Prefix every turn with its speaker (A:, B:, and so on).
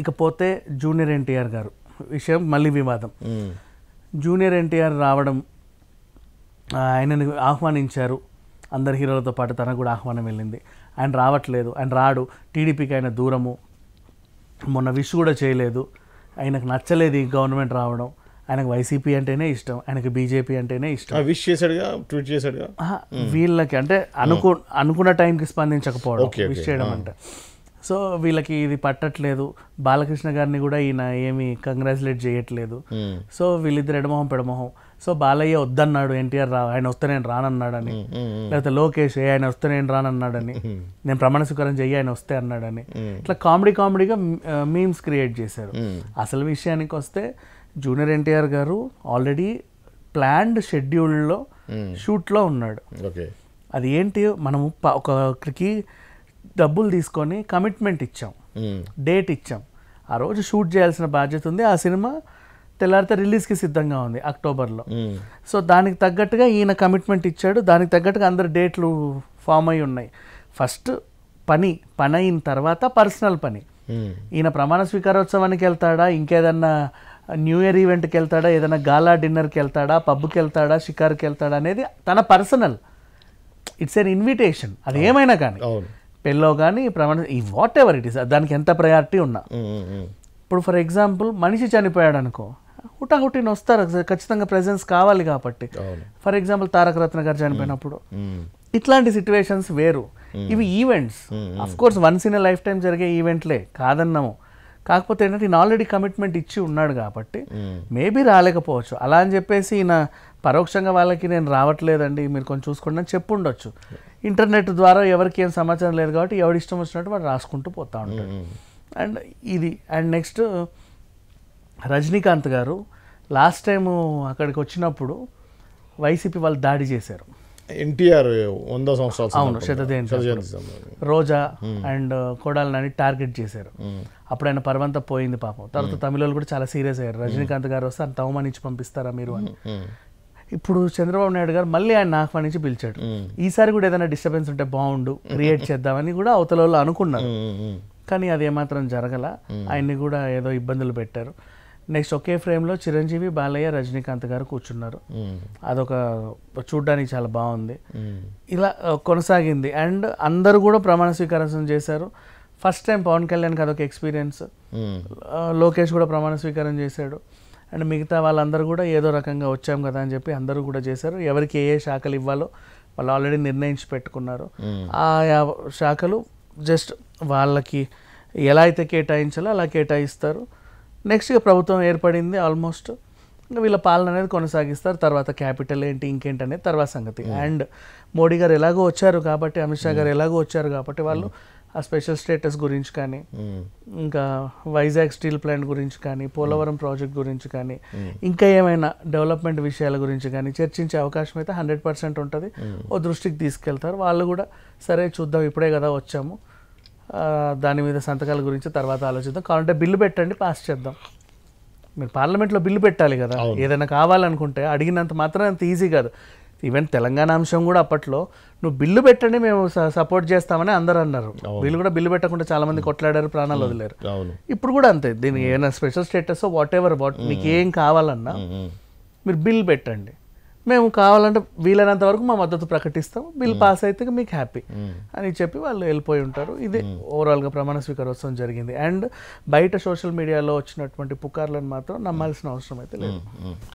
A: ఇకపోతే జూనియర్ ఎన్టీఆర్ గారు విషయం మళ్ళీ వివాదం జూనియర్ ఎన్టీఆర్ రావడం ఆయనని ఆహ్వానించారు అందరు హీరోలతో పాటు తనకు కూడా ఆహ్వానం వెళ్ళింది ఆయన రావట్లేదు ఆయన రాడు టీడీపీకి ఆయన దూరము మొన్న విష్ కూడా చేయలేదు ఆయనకు నచ్చలేదు ఈ గవర్నమెంట్ రావడం ఆయనకు వైసీపీ అంటేనే ఇష్టం ఆయనకు బీజేపీ అంటేనే ఇష్టం విష్ చేశాడుగా ట్వీట్ చేశాడుగా వీళ్ళకి అంటే అనుకు అనుకున్న టైంకి స్పందించకపోవడం విష్ చేయడం అంటే సో వీళ్ళకి ఇది పట్టట్లేదు బాలకృష్ణ గారిని కూడా ఈయన ఏమి కంగ్రాచులేట్ చేయట్లేదు సో వీళ్ళిద్దరు ఎడమొహం పెడమొహం సో బాలయ్య వద్దన్నాడు ఎన్టీఆర్ రా ఆయన వస్తే నేను రానన్నాడని లేకపోతే లోకేష్ ఏ ఆయన వస్తే నేను రానన్నాడని నేను ప్రమాణ స్వీకారం చెయ్యి ఆయన వస్తే అన్నాడని ఇట్లా కామెడీ కామెడీగా మీమ్స్ క్రియేట్ చేశారు అసలు విషయానికి వస్తే జూనియర్ ఎన్టీఆర్ గారు ఆల్రెడీ ప్లాన్డ్ షెడ్యూల్లో షూట్లో ఉన్నాడు అది ఏంటి మనము ఒక ఒకరికి డబ్బులు తీసుకొని కమిట్మెంట్ ఇచ్చాం డేట్ hmm. ఇచ్చాం ఆ రోజు షూట్ చేయాల్సిన బాధ్యత ఉంది ఆ సినిమా తెల్లారితే రిలీజ్కి సిద్ధంగా ఉంది అక్టోబర్లో సో hmm. దానికి తగ్గట్టుగా ఈయన కమిట్మెంట్ ఇచ్చాడు దానికి తగ్గట్టుగా అందరు డేట్లు ఫామ్ అయి ఉన్నాయి ఫస్ట్ పని పని అయిన తర్వాత పర్సనల్ పని hmm. ఈయన ప్రమాణ స్వీకారోత్సవానికి వెళ్తాడా ఇంకేదన్నా న్యూ ఇయర్ ఈవెంట్కి వెళ్తాడా ఏదైనా గాలా డిన్నర్కి వెళ్తాడా పబ్కి వెళ్తాడా షికార్కి వెళ్తాడా అనేది తన పర్సనల్ ఇట్స్ ఎన్ ఇన్విటేషన్ అది ఏమైనా కానీ పెళ్ళో కానీ ప్రమాణ ఈ వాట్ ఎవర్ ఇట్ ఈస్ దానికి ఎంత ప్రయారిటీ ఉన్నా ఇప్పుడు ఫర్ ఎగ్జాంపుల్ మనిషి చనిపోయాడు అనుకో హుటాహుటిని వస్తారు ఖచ్చితంగా ప్రెజెన్స్ కావాలి కాబట్టి ఫర్ ఎగ్జాంపుల్ తారక రత్న గారు చనిపోయినప్పుడు ఇట్లాంటి సిచ్యువేషన్స్ వేరు ఇవి events of course once in life time జరిగే ఈవెంట్లే కాదన్నాము కాకపోతే ఏంటంటే ఈయన ఆల్రెడీ కమిట్మెంట్ ఇచ్చి ఉన్నాడు కాబట్టి మేబీ రాలేకపోవచ్చు అలా అని చెప్పేసి ఈయన పరోక్షంగా వాళ్ళకి నేను రావట్లేదండి మీరు కొంచెం చూసుకోండి అని చెప్పుండొచ్చు ఇంటర్నెట్ ద్వారా ఎవరికి ఏం సమాచారం లేదు కాబట్టి ఎవరి ఇష్టం వచ్చినట్టు వాడు రాసుకుంటూ పోతూ ఉంటాడు అండ్ ఇది అండ్ నెక్స్ట్ రజనీకాంత్ గారు లాస్ట్ టైం అక్కడికి వచ్చినప్పుడు వైసీపీ వాళ్ళు దాడి చేశారు ఎన్టీఆర్ వంద సంవత్సరాలు అవును శతజయంతి రోజా అండ్ కోడాలని టార్గెట్ చేశారు అప్పుడు ఆయన పర్వంత పోయింది పాపం తర్వాత తమిళ కూడా చాలా సీరియస్ అయ్యారు రజనీకాంత్ గారు వస్తే తవమనిచ్చి పంపిస్తారా మీరు అని ఇప్పుడు చంద్రబాబు నాయుడు గారు మళ్ళీ ఆయన ఆహ్వానించి పిలిచాడు ఈసారి కూడా ఏదైనా డిస్టర్బెన్స్ ఉంటే బాగుండు క్రియేట్ చేద్దామని కూడా అవతల అనుకున్నారు కానీ అది ఏమాత్రం జరగల ఆయన్ని కూడా ఏదో ఇబ్బందులు పెట్టారు నెక్స్ట్ ఒకే ఫ్రేమ్లో చిరంజీవి బాలయ్య రజనీకాంత్ గారు కూర్చున్నారు అదొక చూడ్డానికి చాలా బాగుంది ఇలా కొనసాగింది అండ్ అందరూ కూడా ప్రమాణ స్వీకారం చేశారు ఫస్ట్ టైం పవన్ కళ్యాణ్కి అదొక ఎక్స్పీరియన్స్ లోకేష్ కూడా ప్రమాణ స్వీకారం చేశాడు అండ్ మిగతా వాళ్ళందరూ కూడా ఏదో రకంగా వచ్చాం కదా అని చెప్పి అందరూ కూడా చేశారు ఎవరికి ఏ శాఖలు ఇవ్వాలో వాళ్ళు ఆల్రెడీ నిర్ణయించి పెట్టుకున్నారు ఆ శాఖలు జస్ట్ వాళ్ళకి ఎలా అయితే కేటాయించాలో అలా కేటాయిస్తారు నెక్స్ట్గా ప్రభుత్వం ఏర్పడింది ఆల్మోస్ట్ వీళ్ళ పాలన అనేది కొనసాగిస్తారు తర్వాత క్యాపిటల్ ఏంటి ఇంకేంటి అనేది తర్వాత సంగతి అండ్ మోడీ గారు ఎలాగో వచ్చారు కాబట్టి అమిత్ షా గారు ఎలాగో వచ్చారు కాబట్టి వాళ్ళు ఆ స్పెషల్ స్టేటస్ గురించి కానీ ఇంకా వైజాగ్ స్టీల్ ప్లాంట్ గురించి కానీ పోలవరం ప్రాజెక్ట్ గురించి కానీ ఇంకా ఏమైనా డెవలప్మెంట్ విషయాల గురించి కానీ చర్చించే అవకాశం అయితే హండ్రెడ్ పర్సెంట్ ఉంటుంది ఓ దృష్టికి తీసుకెళ్తారు వాళ్ళు కూడా సరే చూద్దాం ఇప్పుడే కదా వచ్చాము దాని మీద సంతకాల గురించి తర్వాత ఆలోచిద్దాం కావాలంటే బిల్లు పెట్టండి పాస్ చేద్దాం మీరు పార్లమెంట్లో బిల్లు పెట్టాలి కదా ఏదైనా కావాలనుకుంటే అడిగినంత మాత్రం అంత ఈజీ కాదు ఈవెన్ తెలంగాణ అంశం కూడా అప్పట్లో నువ్వు బిల్లు పెట్టండి మేము సపోర్ట్ చేస్తామని అందరు అన్నారు వీళ్ళు కూడా బిల్లు పెట్టకుండా చాలా మంది కొట్లాడారు ప్రాణాలు వదిలేరు ఇప్పుడు కూడా అంతే దీనికి ఏమైనా special status whatever what మీకు ఏం కావాలన్నా మీరు బిల్ పెట్టండి మేము కావాలంటే వీలైనంత వరకు మా మద్దతు ప్రకటిస్తాం బిల్ పాస్ అయితే మీకు హ్యాపీ అని చెప్పి వాళ్ళు వెళ్ళిపోయి ఉంటారు ఇది ఓవరాల్గా ప్రమాణ స్వీకారోత్సవం జరిగింది అండ్ బయట సోషల్ మీడియాలో వచ్చినటువంటి పుకార్లను మాత్రం నమ్మాల్సిన అవసరం అయితే లేదు